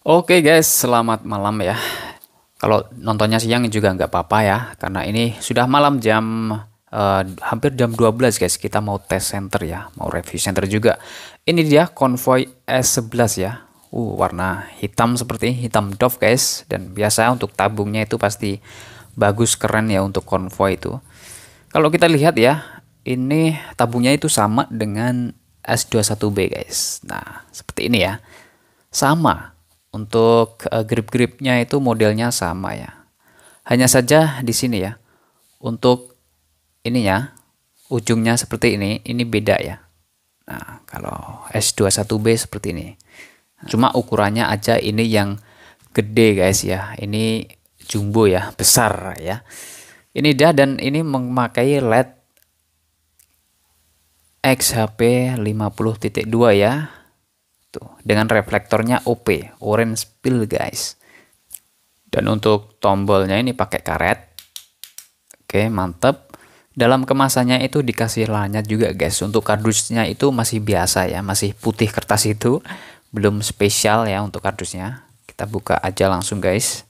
Oke okay guys, selamat malam ya. Kalau nontonnya siang juga nggak apa-apa ya, karena ini sudah malam jam uh, hampir jam 12 guys. Kita mau test center ya, mau review center juga. Ini dia konvoy S11 ya. Uh, warna hitam seperti ini, hitam doff guys. Dan biasa untuk tabungnya itu pasti bagus keren ya untuk konvoy itu. Kalau kita lihat ya, ini tabungnya itu sama dengan S21B guys. Nah, seperti ini ya. Sama untuk eh, grip-gripnya itu modelnya sama ya. Hanya saja di sini ya. Untuk ininya ujungnya seperti ini, ini beda ya. Nah, kalau S21B seperti ini. Cuma ukurannya aja ini yang gede guys ya. Ini jumbo ya, besar ya. Ini dia dan ini memakai LED XHP 50.2 ya Tuh, dengan reflektornya OP, orange spill guys. Dan untuk tombolnya ini pakai karet. Oke, mantep. Dalam kemasannya itu dikasih lanyat juga guys. Untuk kardusnya itu masih biasa ya, masih putih kertas itu. Belum spesial ya untuk kardusnya. Kita buka aja langsung guys.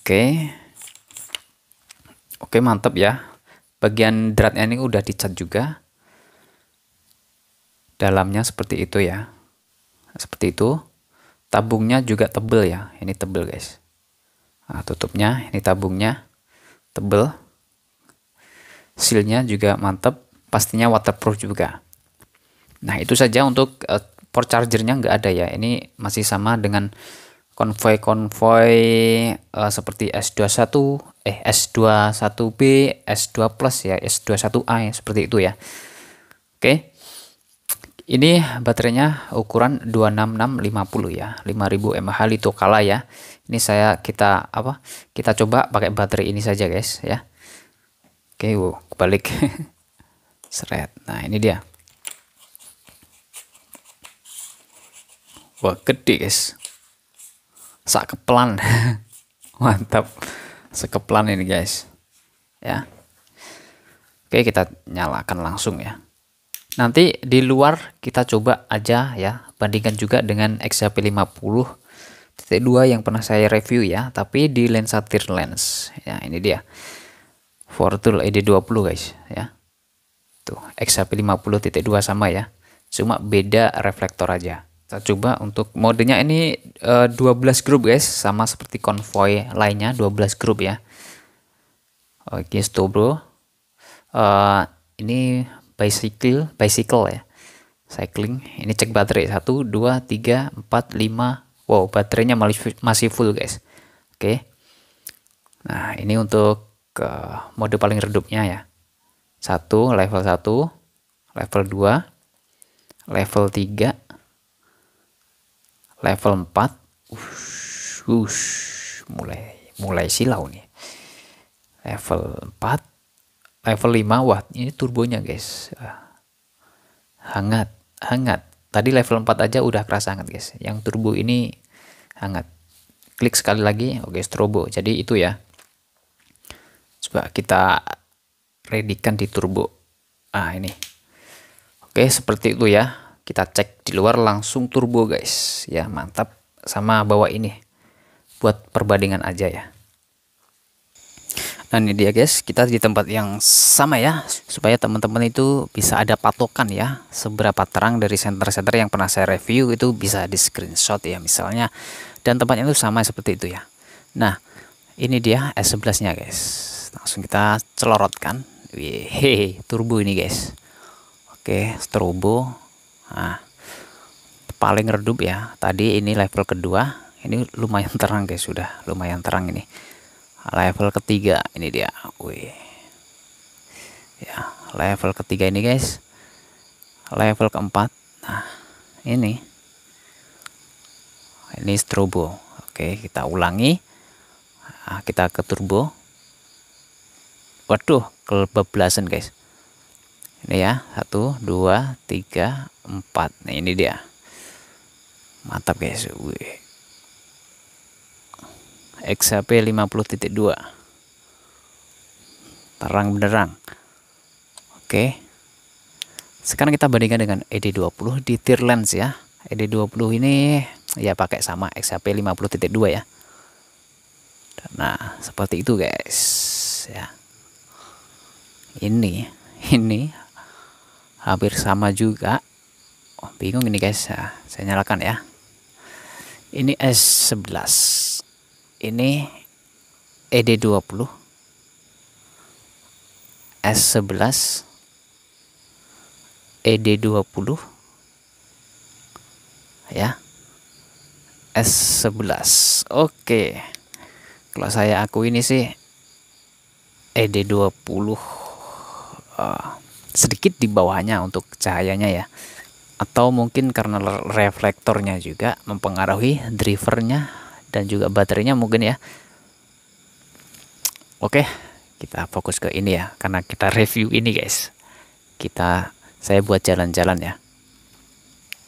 Oke. Oke, mantep ya. Bagian dratnya ini udah dicat juga dalamnya seperti itu ya seperti itu tabungnya juga tebel ya ini tebel guys nah, tutupnya ini tabungnya tebel sealnya juga mantep pastinya waterproof juga nah itu saja untuk uh, port chargernya nggak ada ya ini masih sama dengan konvoy-konvoy uh, eh, seperti S21 eh S21B S2 plus ya S21A ya, seperti itu ya oke okay. Ini baterainya ukuran 26650 ya, 5000 mAh itu kalah ya. Ini saya kita apa? Kita coba pakai baterai ini saja guys ya. Oke, wow, kebalik. Seret. Nah, ini dia. Wah, gede guys. Sak kepelan. Mantap. Sekepelan ini guys. Ya. Oke, kita nyalakan langsung ya nanti di luar kita coba aja ya bandingkan juga dengan XHP 50 titik dua yang pernah saya review ya tapi di lensa tir lens ya ini dia Fortul ED20 guys ya tuh XHP 50 titik dua sama ya cuma beda reflektor aja kita coba untuk modenya ini e, 12 grup guys sama seperti konvoy lainnya 12 grup ya oke stop bro Uh, ini bicycle bicycle ya cycling ini cek baterai satu, dua, tiga, empat, lima. wow baterainya masih full guys oke okay. nah ini untuk ke eh, mode paling redupnya ya Satu, level satu, level dua, level tiga, level empat. ush, ush, mulai mulai silau nih level empat level 5 watt ini turbonya guys ah. hangat hangat tadi level 4 aja udah kerasa hangat guys yang turbo ini hangat klik sekali lagi oke okay, strobo jadi itu ya coba kita redikan di turbo ah ini oke okay, seperti itu ya kita cek di luar langsung turbo guys ya mantap sama bawa ini buat perbandingan aja ya Nah ini dia guys, kita di tempat yang sama ya, supaya teman-teman itu bisa ada patokan ya, seberapa terang dari center-center yang pernah saya review itu bisa di screenshot ya misalnya, dan tempatnya itu sama seperti itu ya. Nah ini dia S11 nya guys, langsung kita celorotkan, hehe turbo ini guys, oke strobo, nah, paling redup ya, tadi ini level kedua, ini lumayan terang guys sudah, lumayan terang ini level ketiga ini dia wih ya level ketiga ini guys level keempat nah ini ini strobo oke kita ulangi nah, kita ke turbo waduh kebablasan guys ini ya satu dua tiga empat nah ini dia mantap guys wih XHP 50.2 terang benderang oke sekarang kita bandingkan dengan ED20 di tier lens ya ED20 ini ya pakai sama XHP 50.2 ya nah seperti itu guys ya ini ini hampir sama juga oh, bingung ini guys nah, saya nyalakan ya ini S11 ini ED20 S11 ED20 ya S11 oke kalau saya aku ini sih ED20 uh, eh, sedikit di bawahnya untuk cahayanya ya atau mungkin karena reflektornya juga mempengaruhi drivernya dan juga baterainya mungkin ya oke kita fokus ke ini ya karena kita review ini guys kita saya buat jalan-jalan ya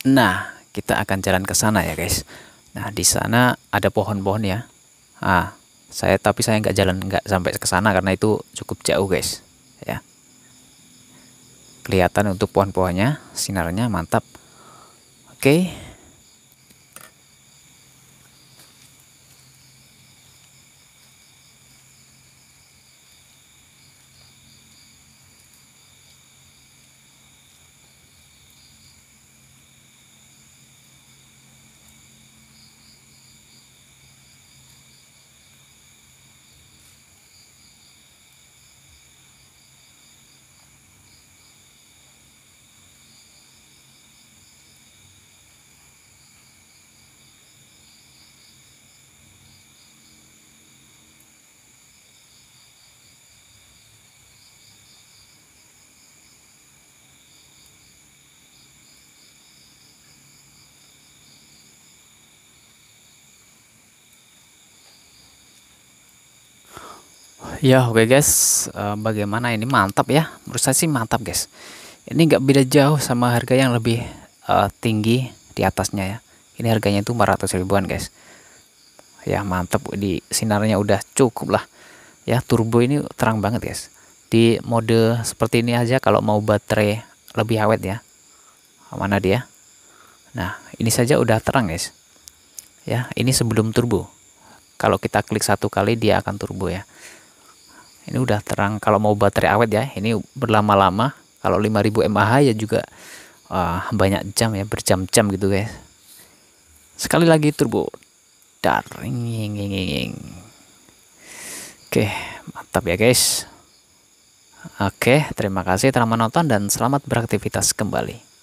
nah kita akan jalan ke sana ya guys nah di sana ada pohon-pohon ya ah saya tapi saya nggak jalan nggak sampai ke sana karena itu cukup jauh guys ya kelihatan untuk pohon-pohonnya sinarnya mantap oke okay. Ya oke okay guys, eh, bagaimana ini mantap ya? Menurut saya sih mantap guys. Ini nggak beda jauh sama harga yang lebih uh, tinggi di atasnya ya. Ini harganya itu 400 ribuan guys. Ya mantap di sinarnya udah cukup lah. Ya turbo ini terang banget guys. Di mode seperti ini aja kalau mau baterai lebih awet ya. Mana dia? Nah ini saja udah terang guys. Ya ini sebelum turbo. Kalau kita klik satu kali dia akan turbo ya ini udah terang kalau mau baterai awet ya ini berlama-lama kalau 5000 mAh ya juga uh, banyak jam ya berjam-jam gitu guys sekali lagi turbo daring oke mantap ya guys oke terima kasih telah menonton dan selamat beraktivitas kembali